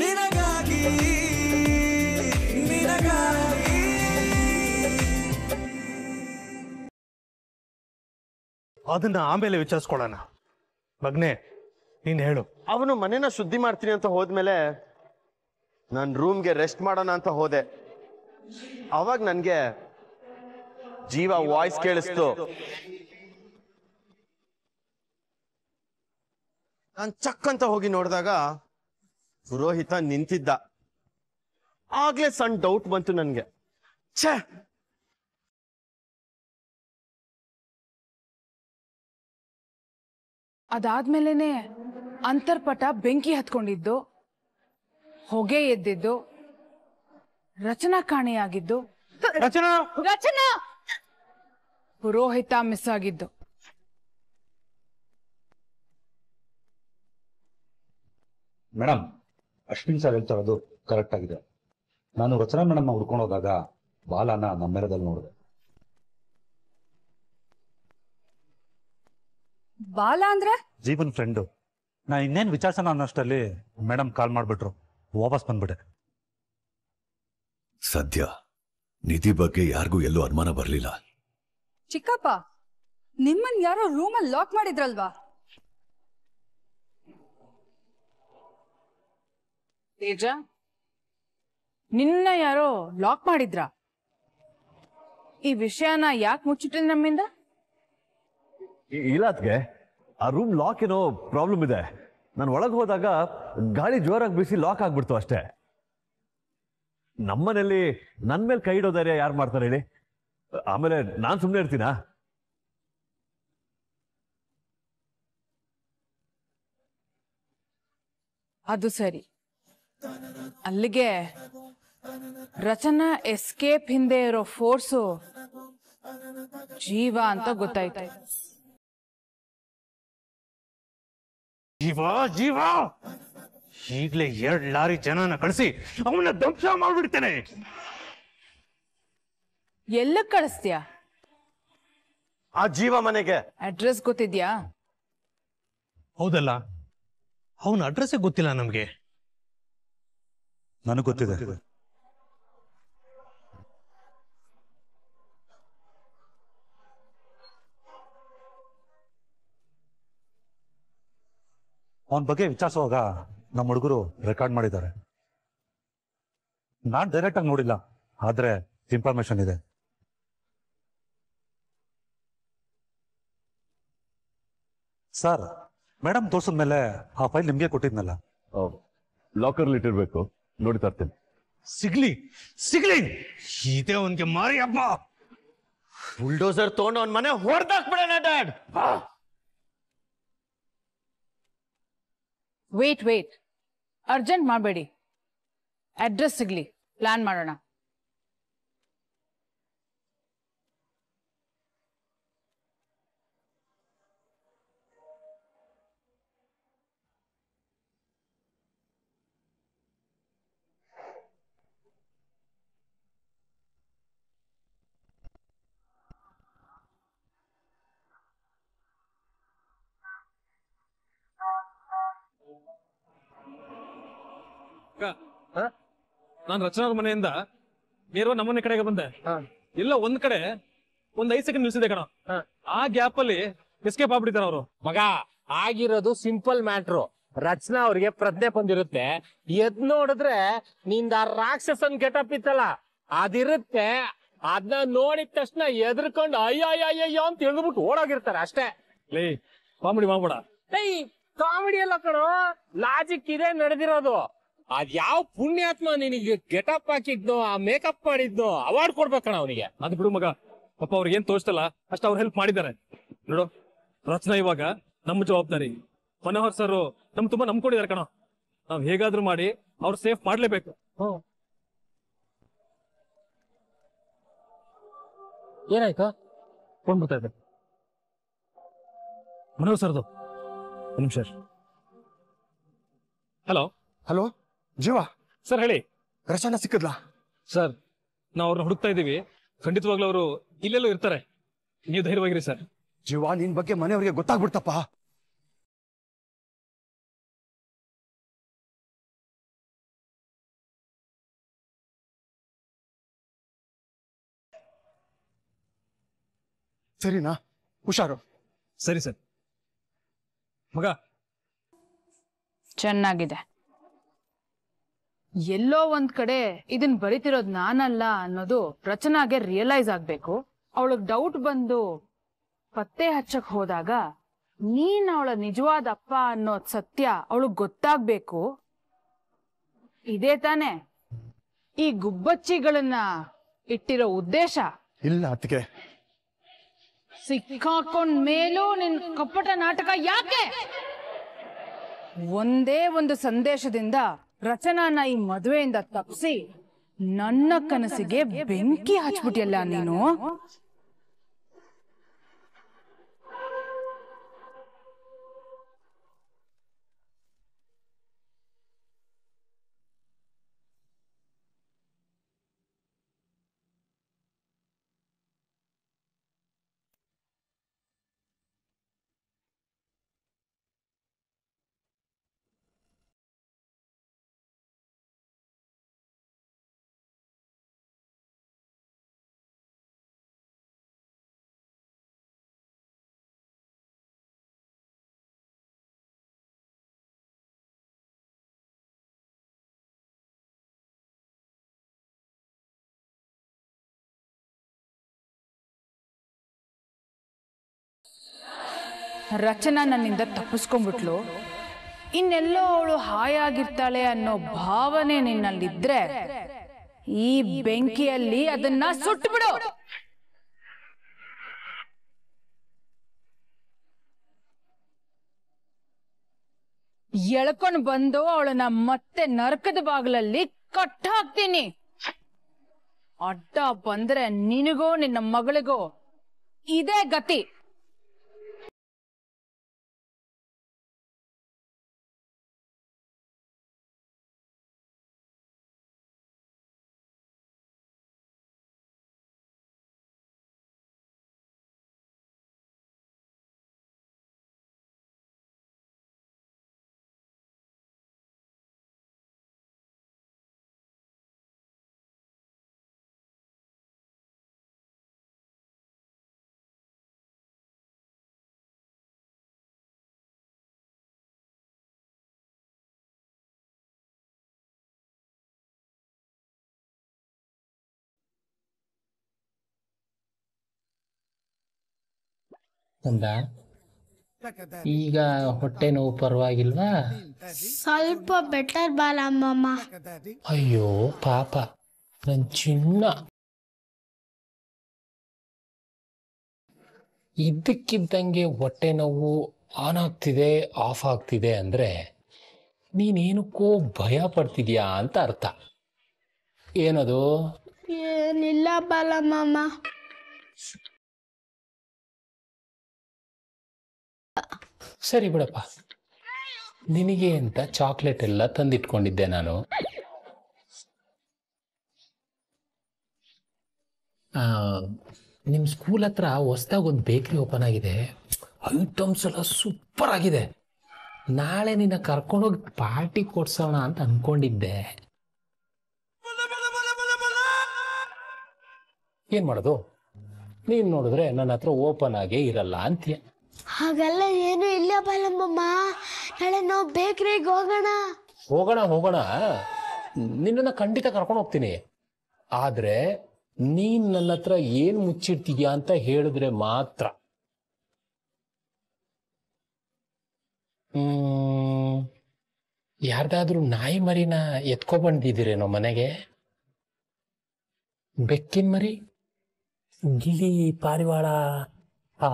ನಿನಗಾಗಿ ನಿನಗಾಗಿ ಅದನ್ನ ಆಮೇಲೆ ವಿಚಾರಿಸ್ಕೊಳ್ಳೋಣ ಮಗ್ನೆ ನೀನ್ ಹೇಳು ಅವನು ಮನೇನ ಶುದ್ಧಿ ಮಾಡ್ತೀನಿ ಅಂತ ಹೋದ್ಮೇಲೆ ನಾನು ರೂಮ್ಗೆ ರೆಸ್ಟ್ ಮಾಡೋಣ ಅಂತ ಹೋದೆ ಅವಾಗ ನನಗೆ ಜೀವ ವಾಯ್ಸ್ ಕೇಳಿಸ್ತು ನಾನು ಚಕ್ ಅಂತ ಹೋಗಿ ನೋಡಿದಾಗ ಪುರೋಹಿತ ನಿಂತಿದ್ದ ಆಗ್ಲೇ ಸಣ್ಣ ಡೌಟ್ ಬಂತು ನನ್ಗೆ ಛ ಅದಾದ್ಮೇಲೆನೆ ಅಂತರ್ಪಟ ಬೆಂಕಿ ಹತ್ಕೊಂಡಿದ್ದು ಹೊಗೆ ಎದ್ದಿದ್ದು ರಚನಾ ಕಾಣೆಯಾಗಿದ್ದು ರಚನಾ ಪುರೋಹಿತ ಮಿಸ್ ಆಗಿದ್ದು ಮೇಡಮ್ ಅಶ್ವಿನ್ ಸರ್ ಹೇಳ್ತಾ ಇರೋದು ಕರೆಕ್ಟ್ ಆಗಿದೆ ನಾನು ರಚನಾ ಮೇಡಮ್ ಹುಡ್ಕೊಂಡು ಹೋದಾಗ ಬಾಲನ ನಮ್ಮೆರದಲ್ಲಿ ನೋಡಿದೆ ಬಾಲ ಅಂದ್ರೆ ಜೀವನ್ ಫ್ರೆಂಡು ನಾ ಇನ್ನೇನ್ ವಿಚಾರಿಸೋಣ ಅನ್ನೋಷ್ಟರಲ್ಲಿ ಮೇಡಮ್ ಕಾಲ್ ಮಾಡ್ಬಿಟ್ರು ವಾಪಸ್ ಬಂದ್ಬಿಟ್ಟೆ ಸದ್ಯ ನಿಧಿ ಬಗ್ಗೆ ಯಾರಿಗೂ ಎಲ್ಲೂ ಅನುಮಾನ ಬರಲಿಲ್ಲ ಚಿಕ್ಕಪ್ಪ ನಿಮ್ಮನ್ ಯಾರೋ ರೂಮಲ್ಲಿ ಲಾಕ್ ಮಾಡಿದ್ರಲ್ವಾ ತೇಜ ನಿನ್ನ ಯಾರೋ ಲಾಕ್ ಮಾಡಿದ್ರ ಈ ವಿಷಯನ ಯಾಕೆ ಮುಚ್ಚಿಟ್ಟ ನಮ್ಮಿಂದ ಇಲಾತ್ಗೆ ಆ ರೂಮ್ ಲಾಕ್ ಏನೋ ಪ್ರಾಬ್ಲಮ್ ಇದೆ ನಾನು ಒಳಗೆ ಹೋದಾಗ ಗಾಳಿ ಜೋರಾಗಿ ಬಿಸಿ ಲಾಕ್ ಆಗ್ಬಿಡ್ತು ಅಷ್ಟೇ ನಮ್ಮನೇಲಿ ನನ್ನ ಮೇಲೆ ಕೈ ಇಡೋ ಯಾರು ಮಾಡ್ತಾರೆ ಹೇಳಿ ಆಮೇಲೆ ನಾನು ಸುಮ್ಮನೆ ಇರ್ತೀನಾ ಅದು ಸರಿ ಅಲ್ಲಿಗೆ ರಚನಾ ಎಸ್ಕೇಪ್ ಹಿಂದೆ ಇರೋ ಫೋರ್ಸು ಜೀವ ಅಂತ ಗೊತ್ತಾಯ್ತು ಜೀವ ಜೀವ ಈಗಲೇ ಎರಡ್ ಲಾರಿ ಜನನ ಕಳಿಸಿ ಅವನ್ನ ಧ್ವಂಸ ಮಾಡ್ಬಿಡ್ತೇನೆ ಎಲ್ಲ ಕಳಿಸ್ತೀಯಾ ಆ ಜೀವ ಮನೆಗೆ ಅಡ್ರೆಸ್ ಗೊತ್ತಿದ್ಯಾ ಹೌದಲ್ಲ ಅವನ ಅಡ್ರೆಸ್ ಗೊತ್ತಿಲ್ಲ ನಮ್ಗೆ ನನಗೆ ಗೊತ್ತಿದೆ ಅವನ ಬಗ್ಗೆ ವಿಚಾರಿಸುವಾಗ ನಮ್ಮ ಹುಡುಗರು ರೆಕಾರ್ಡ್ ಮಾಡಿದ್ದಾರೆ ನಾನು ಡೈರೆಕ್ಟ್ ಆಗಿ ನೋಡಿಲ್ಲ ಆದ್ರೆ ಇನ್ಫಾರ್ಮೇಶನ್ ಇದೆ ಸರ್ ಮೇಡಮ್ ತೋರ್ಸಿದ್ಮೇಲೆ ಆ ಫೈಲ್ ನಿಮ್ಗೆ ಕೊಟ್ಟಿದ್ನಲ್ಲ ಇಟ್ಟಿರ್ಬೇಕು ನೋಡಿ ತರ್ತೇನೆ ಸಿಗ್ಲಿ ಸಿಗ್ಲಿ ಇದೆ ಅವನ್ಗೆ ಮಾರಿ ಅಪ್ಪ ಬುಲ್ಡೋಸರ್ ತಗೊಂಡು ಅವನ ಮನೆ ಹೊಡೆದಾಕ್ಬಿಡೋಣ ಡ್ಯಾಡ್ ವೇಟ್ ವೇಟ್ ಅರ್ಜೆಂಟ್ ಮಾಡಬೇಡಿ ಅಡ್ರೆಸ್ ಸಿಗ್ಲಿ ಪ್ಲಾನ್ ಮಾಡೋಣ ನಾನು ರಚನಾ ಅವ್ರ ಮನೆಯಿಂದ ನೇರವ ನಮ್ಮನೆ ಕಡೆಗೆ ಬಂದೆ ಇಲ್ಲ ಒಂದ್ ಕಡೆ ಒಂದ್ ಐದ್ ಸೆಕೆಂಡ್ ನಿಲ್ಸಿದೆ ಕಣ ಆ ಗ್ಯಾಪ್ ಅಲ್ಲಿ ಎಸ್ಕೇಪ್ ಆಗ್ಬಿಟ್ಟಿದ್ದಾರೆ ಅವರು ಮಗ ಆಗಿರೋದು ಸಿಂಪಲ್ ಮ್ಯಾಟ್ರು ರಚನಾ ಅವ್ರಿಗೆ ಪ್ರಜ್ಞೆ ಬಂದಿರುತ್ತೆ ಎದ್ ನೋಡಿದ್ರೆ ನಿಂದ ರಾಕ್ಷಸನ್ ಗೆಟಪ್ ಇತ್ತಲ್ಲ ಅದಿರುತ್ತೆ ಅದನ್ನ ನೋಡಿದ ತಕ್ಷಣ ಎದ್ರಕೊಂಡು ಅಯ್ಯೋ ಅಯ್ಯೋ ಅಯ್ಯೋ ಅಂತ ಹೇಳ್ಬಿಟ್ಟು ಓಡೋಗಿರ್ತಾರೆ ಅಷ್ಟೇ ಲೇ ಕಾಮಿಡಿ ಮಾಡ್ಬೋಡ ಏಯ್ ಕಾಮಿಡಿ ಎಲ್ಲ ಕಣೋ ಲಾಜಿಕ್ ಇದೆ ನಡೆದಿರೋದು ಅದ್ ಯಾವ ಪುಣ್ಯಾತ್ಮ ನಿನಗೆ ಗೆಟಪ್ ಹಾಕಿದ್ನೋ ಆ ಮೇಕಪ್ ಮಾಡಿದ್ನೋ ಅವಾರ್ಡ್ ಕೊಡ್ಬೇಕಣ ಅವನಿಗೆ ಅದ್ ಬಿಡು ಮಗ ಪಪ್ಪ ಅವ್ರಿಗೆ ಏನ್ ತೋರಿಸ್ತಲ್ಲ ಅಷ್ಟೇ ಅವ್ರು ಹೆಲ್ಪ್ ಮಾಡಿದ್ದಾರೆ ನೋಡು ರಚನಾ ಇವಾಗ ನಮ್ಮ ಜವಾಬ್ದಾರಿ ಮನೋಹರ್ ಸರ್ ನಮ್ ತುಂಬಾ ನಂಬ್ಕೊಂಡಿದಾರೆ ಕಣ ನಾವ್ ಹೇಗಾದ್ರೂ ಮಾಡಿ ಅವ್ರು ಸೇಫ್ ಮಾಡ್ಲೇಬೇಕು ಏನಾಯ್ತ ಫೋನ್ ಬರ್ತಾ ಇದೆ ಮನೋಹರ್ ಸರ್ದು ನಿಮಿಷ ಹಲೋ ಹಲೋ ಜೀವ ಸರ್ ಹೇಳಿ ರಚನಾ ಸಿಕ್ಕದ್ಲ ಸರ್ ನಾವು ಅವ್ರನ್ನ ಹುಡುಕ್ತಾ ಇದ್ದೀವಿ ಖಂಡಿತವಾಗ್ಲೂ ಅವರು ಇಲ್ಲೆಲ್ಲೋ ಇರ್ತಾರೆ ನೀವು ಧೈರ್ಯವಾಗಿರಿ ಸರ್ ಜೀವ ನಿನ್ ಬಗ್ಗೆ ಮನೆಯವ್ರಿಗೆ ಗೊತ್ತಾಗ್ಬಿಡ್ತಪ್ಪ ಸರಿನಾ ಹುಷಾರು ಸರಿ ಸರ್ ಮಗ ಚೆನ್ನಾಗಿದೆ ಎಲ್ಲೋ ಒಂದ್ ಕಡೆ ಇದನ್ ಬರಿತಿರೋದ್ ನಾನಲ್ಲ ಅನ್ನೋದು ರಚನಾಗೆ ರಿಯಲೈಸ್ ಆಗ್ಬೇಕು ಅವಳಗ್ ಡೌಟ್ ಬಂದು ಪತ್ತೆ ಹಚ್ಚಕ್ ಹೋದಾಗ ನೀನ್ ಅವಳ ನಿಜವಾದ ಅಪ್ಪ ಅನ್ನೋ ಸತ್ಯ ಅವಳಗ್ ಗೊತ್ತಾಗ್ಬೇಕು ಇದೇ ತಾನೆ ಈ ಗುಬ್ಬಚ್ಚಿಗಳನ್ನ ಇಟ್ಟಿರೋ ಉದ್ದೇಶ ಇಲ್ಲ ಅದಕ್ಕೆ ಸಿಕ್ಕಾಕೊಂಡ್ ಮೇಲೂ ನಿನ್ ಕಪ್ಪಟ ನಾಟಕ ಯಾಕೆ ಒಂದೇ ಒಂದು ಸಂದೇಶದಿಂದ ರಚನಾನ ಈ ಮದುವೆಯಿಂದ ತಪ್ಪಿಸಿ ನನ್ನ ಕನಸಿಗೆ ಬೆಂಕಿ ಹಚ್ಬಿಟ್ಟಿಯಲ್ಲ ನೀನು ರಚನಾ ನನ್ನಿಂದ ತಪ್ಪಿಸ್ಕೊಂಡ್ಬಿಟ್ಲು ಇನ್ನೆಲ್ಲೋ ಅವಳು ಹಾಯಾಗಿರ್ತಾಳೆ ಅನ್ನೋ ಭಾವನೆ ನಿನ್ನಲ್ಲಿದ್ರೆ ಈ ಬೆಂಕಿಯಲ್ಲಿ ಅದನ್ನ ಸುಟ್ಬಿಡು ಎಳ್ಕೊಂಡು ಬಂದು ಅವಳನ್ನ ಮತ್ತೆ ನರಕದ ಬಾಗ್ಲಲ್ಲಿ ಕಟ್ಟ ಹಾಕ್ತೀನಿ ಅಡ್ಡ ಬಂದ್ರೆ ನಿನಗೋ ನಿನ್ನ ಮಗಳಿಗೋ ಇದೇ ಗತಿ ಅಂದ ಈಗ ಹೊಟ್ಟೆ ನೋವು ಪರವಾಗಿಲ್ವಾ ಸ್ವಲ್ಪ ಬೆಟರ್ ಬಾಲಮ್ಮ ಅಯ್ಯೋ ಪಾಪ ನನ್ ಚಿನ್ನ ಇದ್ದಕ್ಕಿದ್ದಂಗೆ ಹೊಟ್ಟೆ ನೋವು ಆನ್ ಆಗ್ತಿದೆ ಆಫ್ ಆಗ್ತಿದೆ ಅಂದ್ರೆ ನೀನೇನಕ್ಕೋ ಭಯ ಪಡ್ತಿದ್ಯಾ ಅಂತ ಅರ್ಥ ಏನದು ಏನಿಲ್ಲ ಬಾಲಮ್ಮ ಸರಿ ಬಿಡಪ್ಪ ನಿನಗೆ ಅಂತ ಚಾಕ್ಲೇಟ್ ಎಲ್ಲ ತಂದಿಟ್ಕೊಂಡಿದ್ದೆ ನಾನು ನಿಮ್ಮ ಸ್ಕೂಲ್ ಹತ್ರ ಹೊಸ್ದಾಗಿ ಒಂದು ಬೇಕ್ರಿ ಓಪನ್ ಆಗಿದೆ ಐಟಮ್ಸ್ ಎಲ್ಲ ಸೂಪರ್ ಆಗಿದೆ ನಾಳೆ ನಿನ್ನ ಕರ್ಕೊಂಡೋಗಿ ಪಾರ್ಟಿ ಕೊಡ್ಸೋಣ ಅಂತ ಅನ್ಕೊಂಡಿದ್ದೆ ಏನು ಮಾಡೋದು ನೀನು ನೋಡಿದ್ರೆ ನನ್ನ ಹತ್ರ ಓಪನ್ ಆಗೇ ಇರಲ್ಲ ಅಂತೀಯ ಹಾಗೆಲ್ಲ ಏನು ಇಲ್ಲ ಬಾಲಮ್ಮಮ್ಮ ನಾಳೆ ನಾವು ಬೇಕ್ರಿಗೆ ಹೋಗೋಣ ಹೋಗೋಣ ಹೋಗೋಣ ನಿನ್ನನ್ನು ಖಂಡಿತ ಕರ್ಕೊಂಡು ಹೋಗ್ತೀನಿ ಆದರೆ ನೀನ್ ನನ್ನ ಹತ್ರ ಏನು ಮುಚ್ಚಿಡ್ತಿದ್ಯಾ ಅಂತ ಹೇಳಿದ್ರೆ ಮಾತ್ರ ಹ್ಮ್ ಯಾರ್ದಾದ್ರೂ ನಾಯಿ ಮರಿನ ಎತ್ಕೊ ಮನೆಗೆ ಬೆಕ್ಕಿನ ಮರಿ ಗಿಳಿ ಪಾರಿವಾಳ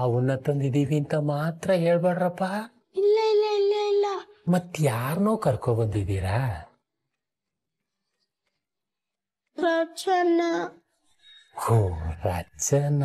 ಅವನ್ನ ತಂದಿದೀವಿ ಅಂತ ಮಾತ್ರ ಹೇಳ್ಬಾಡ್ರಪ್ಪ ಇಲ್ಲ ಇಲ್ಲ ಇಲ್ಲ ಇಲ್ಲ ಮತ್ ಯಾರನ್ನೋ ಕರ್ಕೊ ಬಂದಿದ್ದೀರಾ ರಚನ ಓ ರಚನ